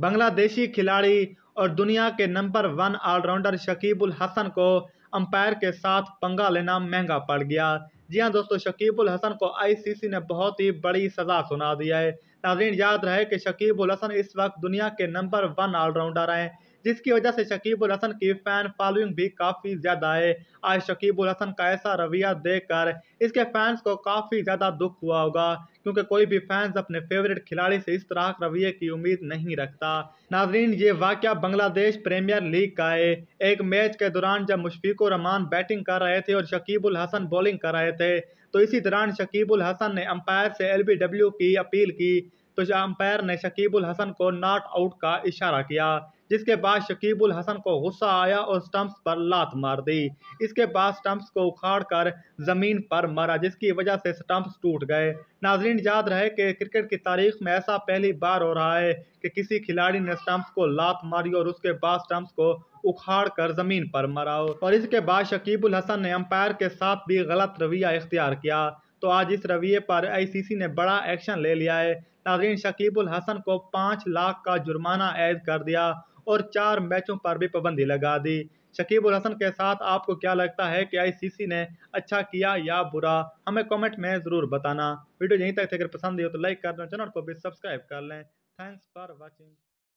बांग्लादेशी खिलाड़ी और दुनिया के number one all rounder Shakibul Hasan को अंपायर के साथ पंगा लेना महंगा पड़ गया जी हाँ दोस्तों शकीबुल हसन को आईसीसी ने बहुत ही बड़ी सजा सुना दी है नाजरीन याद रहे कि शकीबुल हसन इस वक्त दुनिया के नंबर वन ऑलराउंडर हैं जिसकी वजह से शकीब उल हसन की फैन फॉलोइंग भी काफ़ी ज़्यादा है आज शकीब उल हसन का ऐसा रवैया देखकर इसके फैंस को काफ़ी ज़्यादा दुख हुआ होगा क्योंकि कोई भी फैंस अपने फेवरेट खिलाड़ी से इस तरह रवैये की उम्मीद नहीं रखता नाजरीन ये वाक़ बांग्लादेश प्रीमियर लीग का है एक मैच के दौरान जब मुशफीकुर रहमान बैटिंग कर रहे थे और शकीब उल हसन बॉलिंग कर रहे थे तो इसी दौरान शकीब उल हसन ने अंपायर से एल की अपील की तो अंपायर ने शकीबुल हसन को नॉट आउट का इशारा किया जिसके बाद शकीबुल हसन को गुस्सा आया और स्टंप्स पर लात मार दी इसके बाद स्टंप्स को उखाड़ कर ज़मीन पर मारा जिसकी वजह से स्टंप्स टूट गए नाजरीन याद रहे कि क्रिकेट की तारीख में ऐसा पहली बार हो रहा है कि किसी खिलाड़ी ने स्टम्प्स को लात मारी और उसके बाद स्टम्प्स को उखाड़ कर ज़मीन पर मारा और इसके बाद शकीबुल हसन ने अंपायर के साथ भी गलत रवैया इख्तियार किया तो आज इस रवैये पर आईसीसी ने बड़ा एक्शन ले लिया है नाजरीन शकीबुल हसन को पाँच लाख का जुर्माना ऐद कर दिया और चार मैचों पर भी पाबंदी लगा दी शकीबुल हसन के साथ आपको क्या लगता है कि आईसीसी ने अच्छा किया या बुरा हमें कमेंट में ज़रूर बताना वीडियो यहीं तक अगर पसंद हो तो लाइक कर दें चैनल को भी सब्सक्राइब कर लें थैंक्स फॉर वॉचिंग